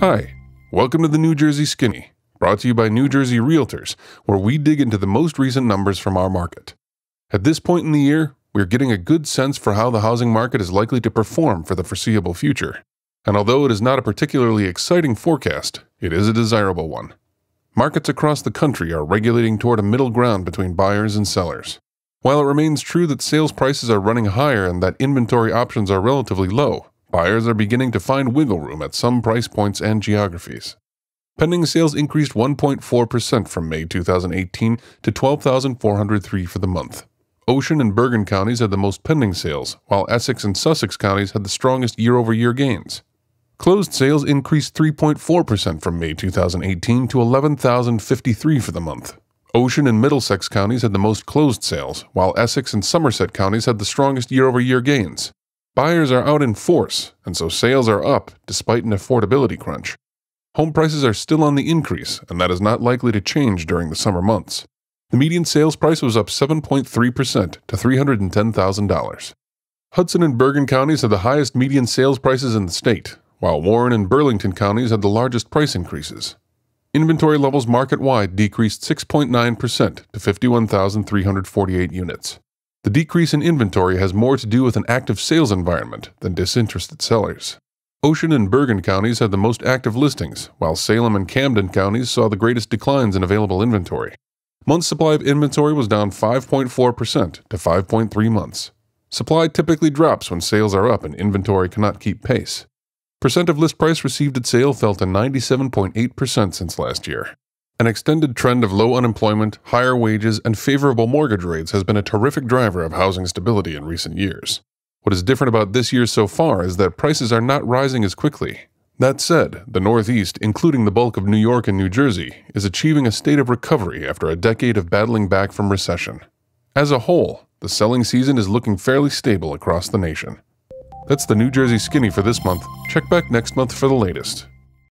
Hi, welcome to the New Jersey Skinny, brought to you by New Jersey Realtors, where we dig into the most recent numbers from our market. At this point in the year, we are getting a good sense for how the housing market is likely to perform for the foreseeable future. And although it is not a particularly exciting forecast, it is a desirable one. Markets across the country are regulating toward a middle ground between buyers and sellers. While it remains true that sales prices are running higher and that inventory options are relatively low, Buyers are beginning to find wiggle room at some price points and geographies. Pending sales increased 1.4% from May 2018 to 12,403 for the month. Ocean and Bergen counties had the most pending sales, while Essex and Sussex counties had the strongest year over year gains. Closed sales increased 3.4% from May 2018 to 11,053 for the month. Ocean and Middlesex counties had the most closed sales, while Essex and Somerset counties had the strongest year over year gains. Buyers are out in force, and so sales are up despite an affordability crunch. Home prices are still on the increase, and that is not likely to change during the summer months. The median sales price was up 7.3% to $310,000. Hudson and Bergen counties had the highest median sales prices in the state, while Warren and Burlington counties had the largest price increases. Inventory levels market wide decreased 6.9% to 51,348 units. The decrease in inventory has more to do with an active sales environment than disinterested sellers. Ocean and Bergen counties had the most active listings, while Salem and Camden counties saw the greatest declines in available inventory. Month supply of inventory was down 5.4% to 5.3 months. Supply typically drops when sales are up and inventory cannot keep pace. Percent of list price received at sale fell to 97.8% since last year. An extended trend of low unemployment, higher wages, and favorable mortgage rates has been a terrific driver of housing stability in recent years. What is different about this year so far is that prices are not rising as quickly. That said, the Northeast, including the bulk of New York and New Jersey, is achieving a state of recovery after a decade of battling back from recession. As a whole, the selling season is looking fairly stable across the nation. That's the New Jersey Skinny for this month. Check back next month for the latest.